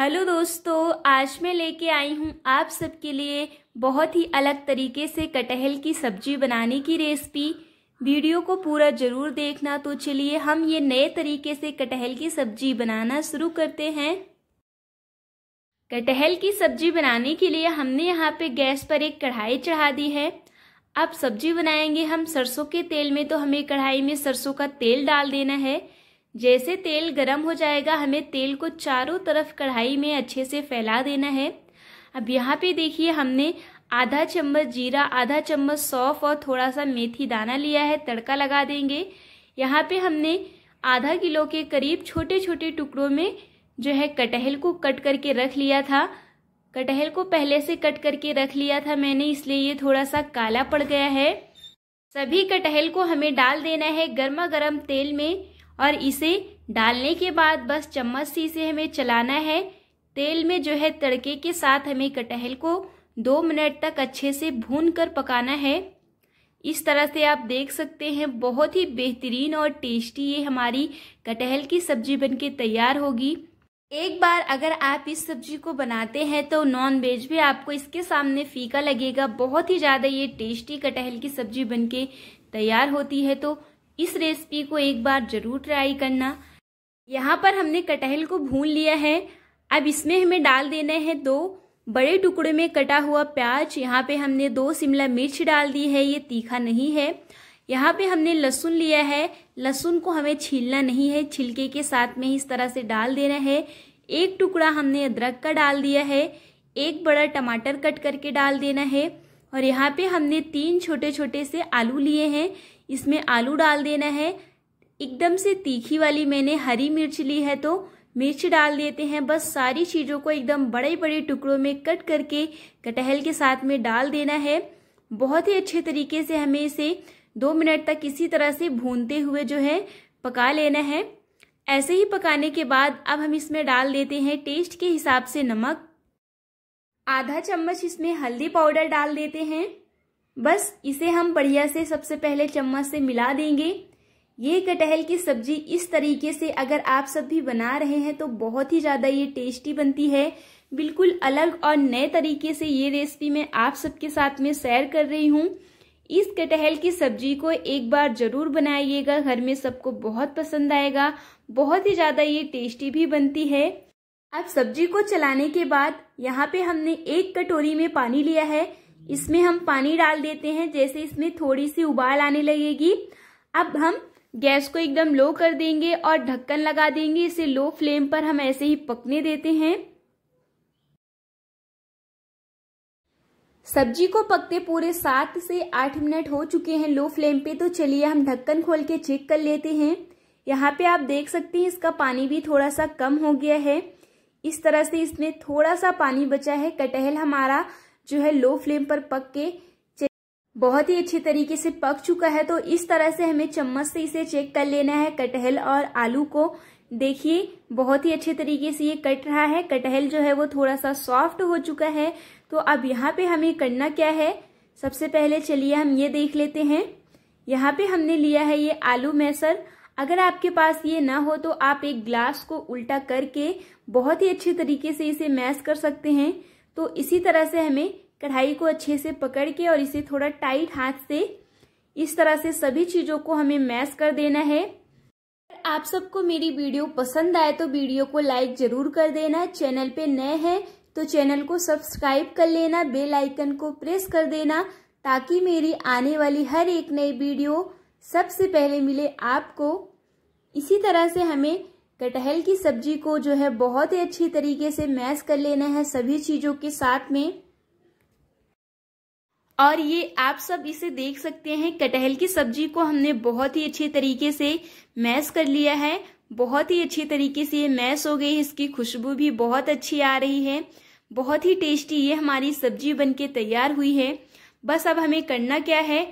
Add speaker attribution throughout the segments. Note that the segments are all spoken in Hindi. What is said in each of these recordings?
Speaker 1: हेलो दोस्तों आज मैं लेके आई हूँ आप सबके लिए बहुत ही अलग तरीके से कटहल की सब्जी बनाने की रेसिपी वीडियो को पूरा ज़रूर देखना तो चलिए हम ये नए तरीके से कटहल की सब्जी बनाना शुरू करते हैं कटहल की सब्जी बनाने के लिए हमने यहाँ पे गैस पर एक कढ़ाई चढ़ा दी है अब सब्जी बनाएंगे हम सरसों के तेल में तो हमें कढ़ाई में सरसों का तेल डाल देना है जैसे तेल गरम हो जाएगा हमें तेल को चारों तरफ कढ़ाई में अच्छे से फैला देना है अब यहाँ पे देखिए हमने आधा चम्मच जीरा आधा चम्मच सौफ और थोड़ा सा मेथी दाना लिया है तड़का लगा देंगे यहाँ पे हमने आधा किलो के करीब छोटे छोटे टुकड़ों में जो है कटहल को कट करके रख लिया था कटहल को पहले से कट करके रख लिया था मैंने इसलिए ये थोड़ा सा काला पड़ गया है सभी कटहल को हमें डाल देना है गर्मा गर्म तेल में और इसे डालने के बाद बस चम्मच से इसे हमें चलाना है तेल में जो है तड़के के साथ हमें कटहल को दो मिनट तक अच्छे से भून कर पकाना है इस तरह से आप देख सकते हैं बहुत ही बेहतरीन और टेस्टी ये हमारी कटहल की सब्जी बनके तैयार होगी एक बार अगर आप इस सब्जी को बनाते हैं तो नॉन वेज भी आपको इसके सामने फीका लगेगा बहुत ही ज़्यादा ये टेस्टी कटहल की सब्जी बनके तैयार होती है तो इस रेसिपी को एक बार ज़रूर ट्राई करना यहाँ पर हमने कटहल को भून लिया है अब इसमें हमें डाल देने हैं दो बड़े टुकड़े में कटा हुआ प्याज यहाँ पे हमने दो शिमला मिर्च डाल दी है ये तीखा नहीं है यहाँ पे हमने लहसुन लिया है लहसुन को हमें छीलना नहीं है छिलके के साथ में इस तरह से डाल देना है एक टुकड़ा हमने अदरक का डाल दिया है एक बड़ा टमाटर कट करके डाल देना है और यहाँ पे हमने तीन छोटे छोटे से आलू लिए हैं इसमें आलू डाल देना है एकदम से तीखी वाली मैंने हरी मिर्च ली है तो मिर्च डाल देते हैं बस सारी चीज़ों को एकदम बड़े बड़े टुकड़ों में कट करके कटहल के साथ में डाल देना है बहुत ही अच्छे तरीके से हमें इसे दो मिनट तक इसी तरह से भूनते हुए जो है पका लेना है ऐसे ही पकाने के बाद अब हम इसमें डाल देते हैं टेस्ट के हिसाब से नमक आधा चम्मच इसमें हल्दी पाउडर डाल देते हैं बस इसे हम बढ़िया से सबसे पहले चम्मच से मिला देंगे ये कटहल की सब्जी इस तरीके से अगर आप सब भी बना रहे हैं तो बहुत ही ज़्यादा ये टेस्टी बनती है बिल्कुल अलग और नए तरीके से ये रेसिपी मैं आप सबके साथ में शेयर कर रही हूँ इस कटहल की सब्जी को एक बार ज़रूर बनाइएगा घर में सबको बहुत पसंद आएगा बहुत ही ज़्यादा ये टेस्टी भी बनती है अब सब्जी को चलाने के बाद यहाँ पे हमने एक कटोरी में पानी लिया है इसमें हम पानी डाल देते हैं जैसे इसमें थोड़ी सी उबाल आने लगेगी अब हम गैस को एकदम लो कर देंगे और ढक्कन लगा देंगे इसे लो फ्लेम पर हम ऐसे ही पकने देते हैं सब्जी को पकते पूरे सात से आठ मिनट हो चुके हैं लो फ्लेम पे तो चलिए हम ढक्कन खोल के चेक कर लेते हैं यहाँ पे आप देख सकते हैं इसका पानी भी थोड़ा सा कम हो गया है इस तरह से इसमें थोड़ा सा पानी बचा है कटहल हमारा जो है लो फ्लेम पर पक के बहुत ही अच्छे तरीके से पक चुका है तो इस तरह से हमें चम्मच से इसे चेक कर लेना है कटहल और आलू को देखिए बहुत ही अच्छे तरीके से ये कट रहा है कटहल जो है वो थोड़ा सा सॉफ्ट हो चुका है तो अब यहाँ पे हमें करना क्या है सबसे पहले चलिए हम ये देख लेते हैं यहाँ पे हमने लिया है ये आलू मैसर अगर आपके पास ये ना हो तो आप एक ग्लास को उल्टा करके बहुत ही अच्छे तरीके से इसे मैश कर सकते हैं तो इसी तरह से हमें कढ़ाई को अच्छे से पकड़ के और इसे थोड़ा टाइट हाथ से इस तरह से सभी चीज़ों को हमें मैश कर देना है आप सबको मेरी वीडियो पसंद आए तो वीडियो को लाइक जरूर कर देना चैनल पे नए हैं तो चैनल को सब्सक्राइब कर लेना बेल आइकन को प्रेस कर देना ताकि मेरी आने वाली हर एक नई वीडियो सबसे पहले मिले आपको इसी तरह से हमें कटहल की सब्जी को जो है बहुत ही अच्छी तरीके से मैश कर लेना है सभी चीज़ों के साथ में और ये आप सब इसे देख सकते हैं कटहल की सब्जी को हमने बहुत ही अच्छे तरीके से मैश कर लिया है बहुत ही अच्छे तरीके से ये मैश हो गई इसकी खुशबू भी बहुत अच्छी आ रही है बहुत ही टेस्टी ये हमारी सब्जी बनके तैयार हुई है बस अब हमें करना क्या है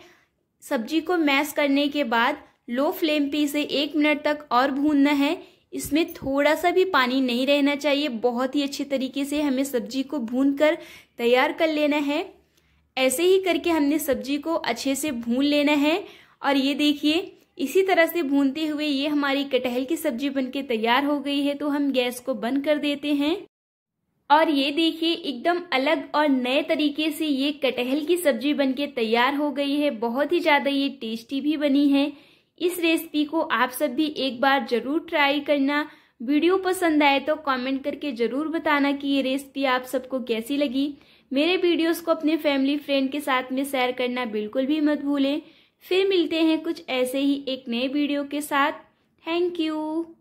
Speaker 1: सब्जी को मैश करने के बाद लो फ्लेम पे इसे एक मिनट तक और भूनना है इसमें थोड़ा सा भी पानी नहीं रहना चाहिए बहुत ही अच्छे तरीके से हमें सब्जी को भून कर तैयार कर लेना है ऐसे ही करके हमने सब्जी को अच्छे से भून लेना है और ये देखिए इसी तरह से भूनते हुए ये हमारी कटहल की सब्जी बनके तैयार हो गई है तो हम गैस को बंद कर देते हैं और ये देखिए एकदम अलग और नए तरीके से ये कटहल की सब्जी बनके तैयार हो गई है बहुत ही ज़्यादा ये टेस्टी भी बनी है इस रेसिपी को आप सब भी एक बार ज़रूर ट्राई करना वीडियो पसंद आए तो कमेंट करके ज़रूर बताना कि ये रेसिपी आप सबको कैसी लगी मेरे वीडियोस को अपने फैमिली फ्रेंड के साथ में शेयर करना बिल्कुल भी मत भूलें फिर मिलते हैं कुछ ऐसे ही एक नए वीडियो के साथ थैंक यू